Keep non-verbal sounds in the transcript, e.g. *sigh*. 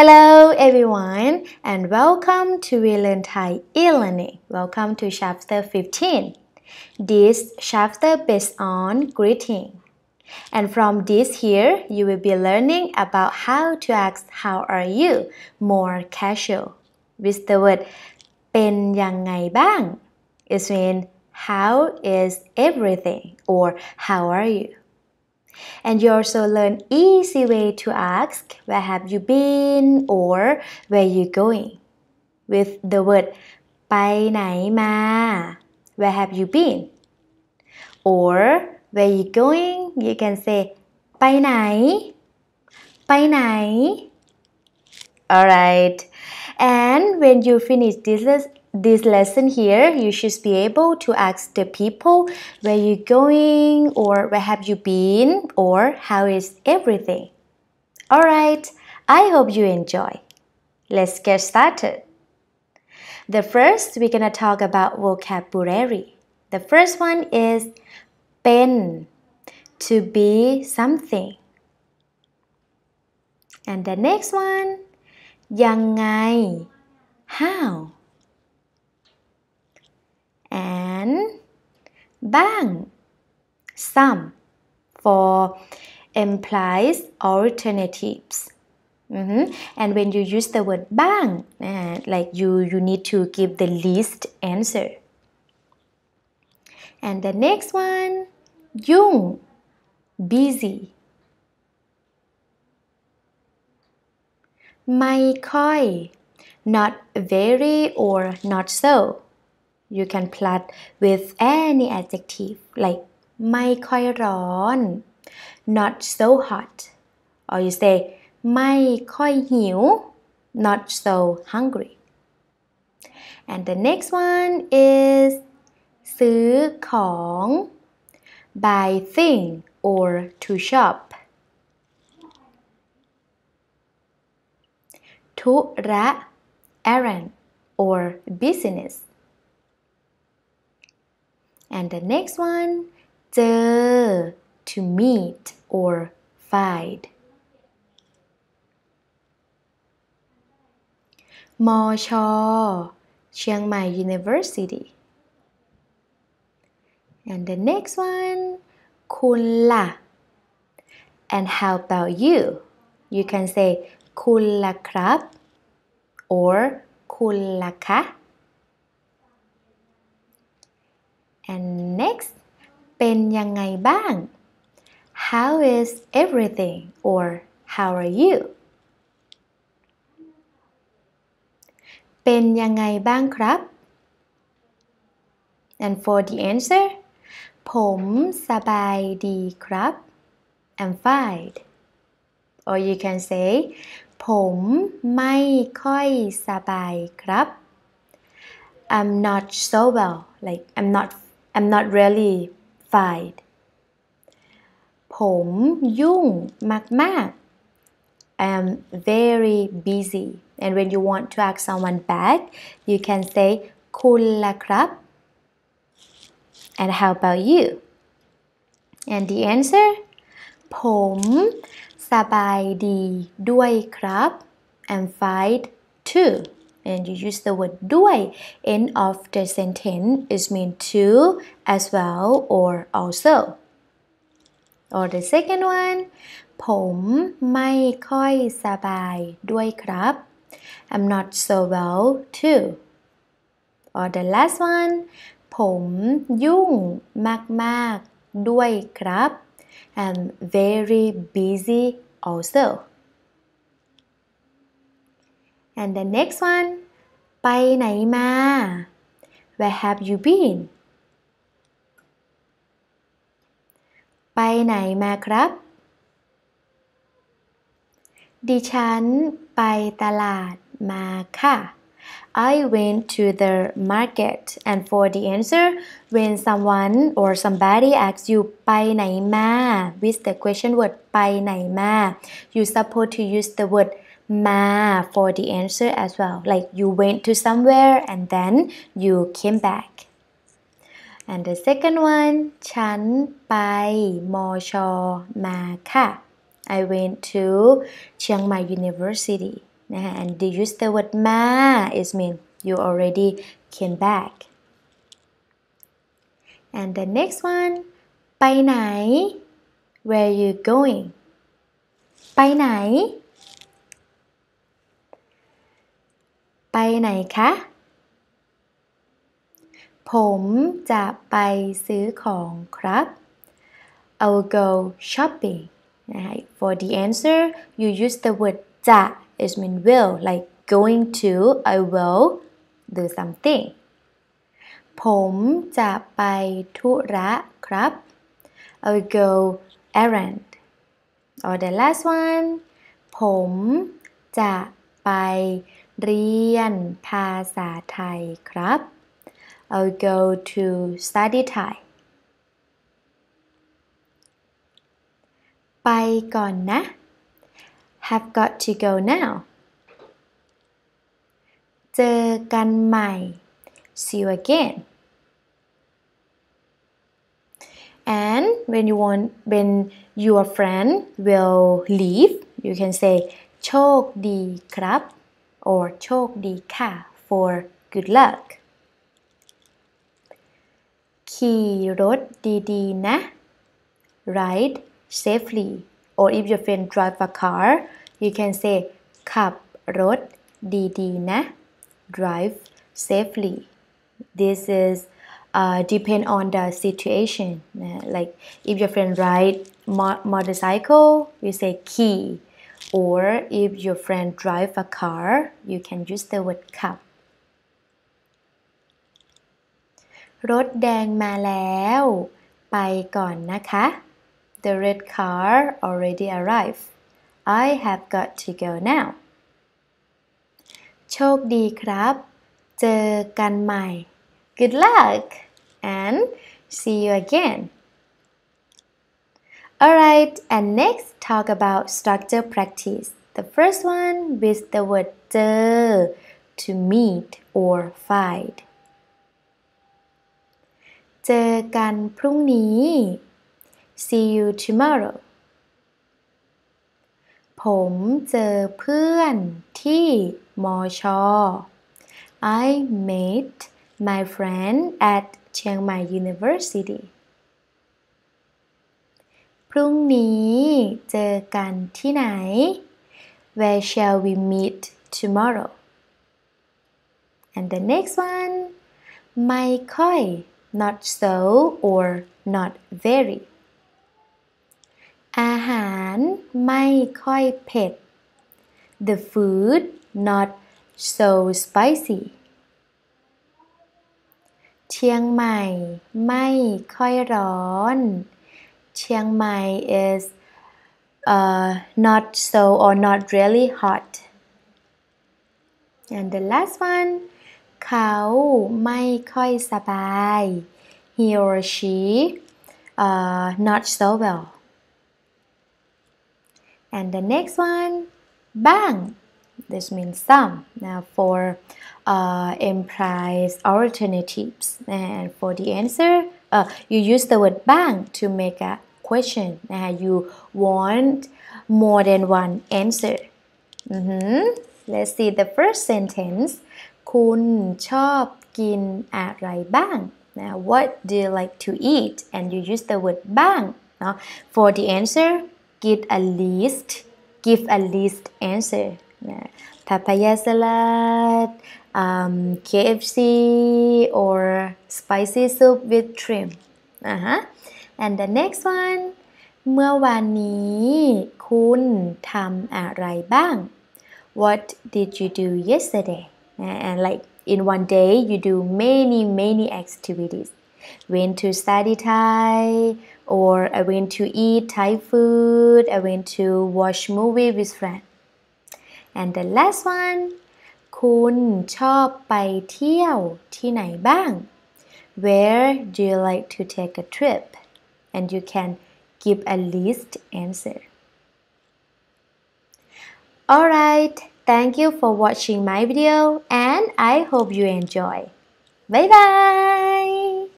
Hello everyone and welcome to Learn Thai e-learning. Welcome to chapter 15. This chapter based on greeting. And from this here, you will be learning about how to ask how are you more casual with the word เป็นยังไงบ้าง It's mean how is everything or how are you and you also learn easy way to ask where have you been or where you going with the word ไปไหนมา where have you been or where you going you can say ไปไหน ไปไหน alright and when you finish this this lesson here, you should be able to ask the people where you're going or where have you been or how is everything. Alright, I hope you enjoy. Let's get started. The first, we're going to talk about vocabulary. The first one is pen, to be something. And the next one, yangai, how and bang some for implies alternatives Mm -hmm. And when you use the word bang, uh, like you, you need to give the least answer. And the next one, yung, busy. ไม่ค่อย not very or not so you can plot with any adjective like ไม่ค่อยร้อน not so hot or you say ไม่ค่อยหิว not so hungry and the next one is ซื้อของ buy thing or to shop ธุระ errand or business and the next one, the to meet or find. มอชอเชียงใหม่ University and the next one คุณล่ะ and how about you you can say คุณล่ะครับ or คุณล่ะคะ and next เป็นยังไงบ้าง how is everything or how are you เป็นยังไงบ้างครับ and for the answer ผมสบายดีครับ and fine or you can say ผมไม่ค่อยสบายครับ I'm not so well like I'm not i am not really fine ผมยุ่งมาก i am very busy and when you want to ask someone back you can say คุณล่ะครับ and how about you and the answer ผมสบายดีด้วยครับ I'm fine too and you use the word word ด้วย. End of the sentence is mean to as well or also. Or the second one ผมไม่ค่อยสบายด้วยครับ I'm not so well too or the last one ผมยุ่งมากๆด้วยครับ I'm very busy also and the next one ไปไหนมา Where have you been ไปไหนมาครับ ดิฉันไปตลาดมาค่ะ I went to the market and for the answer when someone or somebody asks you ไปไหนมา with the question word ไปไหนมา you suppose d to use the word ma for the answer as well. Like you went to somewhere and then you came back. And the second one, ka. I went to Chiang Mai University *laughs* and they use the word ma It's mean you already came back and the next one ไปไหน where you going ไปไหนไปไหนคะ ผมจะไปซื้อของครับ I will go shopping นะ for the answer you use the word จะ is mean will like going to I will do something ผมจะไปธุระครับ I will go errand or the last one ผมจะไปเรียนภาษาไทยครับ I'll go to study Thai ไปก่อนนะ Have got to go now เจอกันใหม่ See you again and when you want when your friend will leave you can say โชคดีครับ or ka for good luck ขี่รถดีๆนะ ride safely or if your friend drive a car you can say ขับรถดีๆนะ drive safely this is uh, depend on the situation uh, like if your friend ride motorcycle you say ขี่ or if your friend drive a car you can use the word ขับรถแดงมาแล้ว ไปก่อนนะคะ the red car already arrived I have got to go now โชคดีครับ เจอกันใหม่ good luck and see you again Alright, and next talk about structure practice. The first one with the word de, to meet or find. เจอกันพรุ่งนี้ See you tomorrow ผมเจอเพื่อนที่มอชอ I met my friend at Chiang Mai University พรุ่งนี้เจอกันที่ไหน Where shall we meet tomorrow and the next one ไม่ค่อย not so or not very อาหารไม่ค่อยเผ็ด the food not so spicy เชียงใหม่ไม่ค่อยร้อน Chiang Mai is uh, not so or not really hot. And the last one, เขาไม่ค่อยสบาย he or she uh, not so well. And the next one, bang. This means some. Now for uh, implies alternatives, and for the answer, uh, you use the word bang to make a question นะคะ uh, you want more than one answer mm -hmm. let's see the first sentence Now, what do you like to eat and you use the word "บ้าง." for the answer give a list give a list answer papaya salad um, KFC or spicy soup with shrimp uh -huh and the next one เมื่อวานนี้ คุณทำอะไรบ้าง? What did you do yesterday and like in one day you do many many activities went to study Thai or I went to eat Thai food I went to watch movie with friend and the last one คุณชอบไปเที่ยวที่ไหนบ้าง Where do you like to take a trip and you can give a list answer. Alright, thank you for watching my video and I hope you enjoy. Bye bye!